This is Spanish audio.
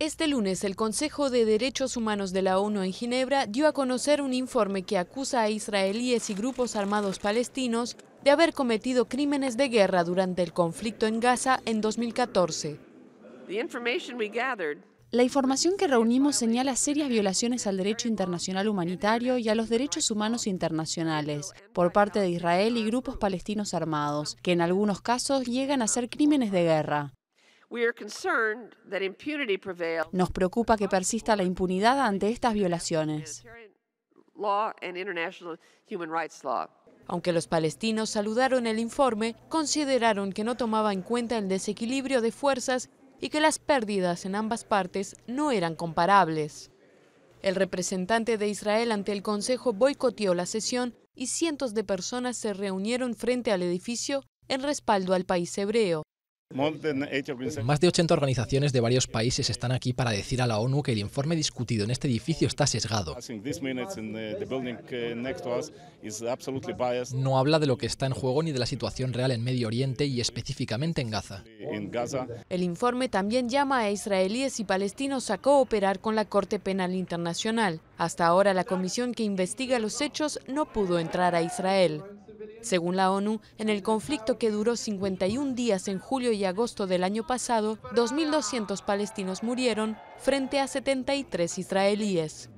Este lunes, el Consejo de Derechos Humanos de la ONU en Ginebra dio a conocer un informe que acusa a israelíes y grupos armados palestinos de haber cometido crímenes de guerra durante el conflicto en Gaza en 2014. La información que reunimos señala serias violaciones al derecho internacional humanitario y a los derechos humanos internacionales por parte de Israel y grupos palestinos armados, que en algunos casos llegan a ser crímenes de guerra. Nos preocupa que persista la impunidad ante estas violaciones. Aunque los palestinos saludaron el informe, consideraron que no tomaba en cuenta el desequilibrio de fuerzas y que las pérdidas en ambas partes no eran comparables. El representante de Israel ante el Consejo boicoteó la sesión y cientos de personas se reunieron frente al edificio en respaldo al país hebreo. Más de 80 organizaciones de varios países están aquí para decir a la ONU que el informe discutido en este edificio está sesgado. Eh, eh, no habla de lo que está en juego ni de la situación real en Medio Oriente y específicamente en Gaza. El informe también llama a israelíes y palestinos a cooperar con la Corte Penal Internacional. Hasta ahora la comisión que investiga los hechos no pudo entrar a Israel. Según la ONU, en el conflicto que duró 51 días en julio y agosto del año pasado, 2.200 palestinos murieron frente a 73 israelíes.